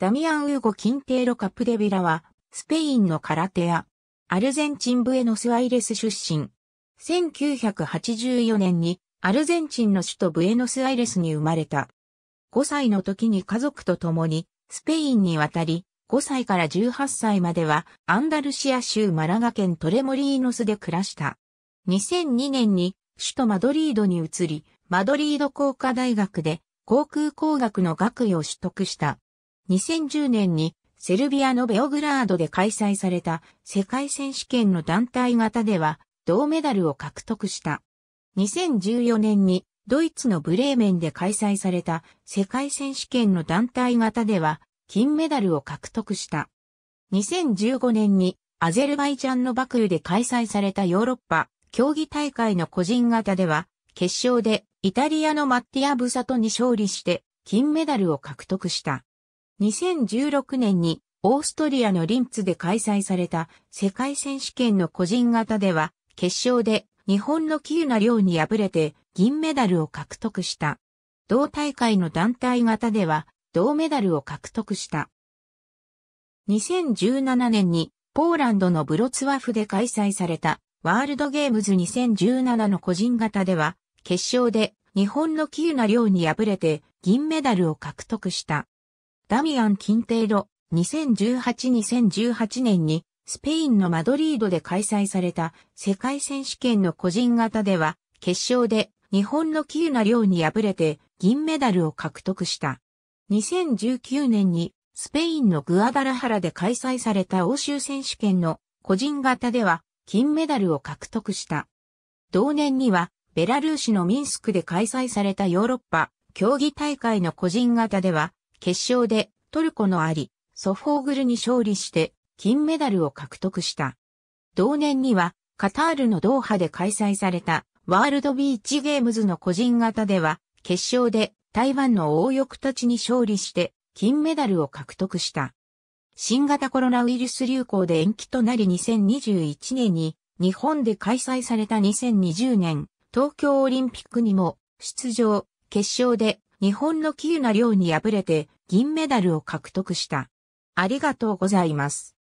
ダミアン・ウーゴ・キンテーロ・カプデビラは、スペインの空手屋、アルゼンチンブエノスアイレス出身。1984年に、アルゼンチンの首都ブエノスアイレスに生まれた。5歳の時に家族と共に、スペインに渡り、5歳から18歳までは、アンダルシア州マラガ県トレモリーノスで暮らした。2002年に、首都マドリードに移り、マドリード工科大学で航空工学の学位を取得した。2010年にセルビアのベオグラードで開催された世界選手権の団体型では銅メダルを獲得した。2014年にドイツのブレーメンで開催された世界選手権の団体型では金メダルを獲得した。2015年にアゼルバイジャンのバクルで開催されたヨーロッパ競技大会の個人型では決勝でイタリアのマッティア・ブサトに勝利して金メダルを獲得した。2016年にオーストリアのリンツで開催された世界選手権の個人型では決勝で日本の喜友名亮に敗れて銀メダルを獲得した。同大会の団体型では銅メダルを獲得した。2017年にポーランドのブロツワフで開催されたワールドゲームズ2017の個人型では決勝で日本の喜友名亮に敗れて銀メダルを獲得した。ダミアン・キンテイロ、2018-2018年にスペインのマドリードで開催された世界選手権の個人型では決勝で日本の喜友名亮に敗れて銀メダルを獲得した。2019年にスペインのグアダラハラで開催された欧州選手権の個人型では金メダルを獲得した。同年にはベラルーシのミンスクで開催されたヨーロッパ競技大会の個人型では決勝でトルコのアリ、ソフォーグルに勝利して金メダルを獲得した。同年にはカタールのドーハで開催されたワールドビーチゲームズの個人型では決勝で台湾の王翼たちに勝利して金メダルを獲得した。新型コロナウイルス流行で延期となり2021年に日本で開催された2020年東京オリンピックにも出場、決勝で日本の喜友名量に敗れて銀メダルを獲得した。ありがとうございます。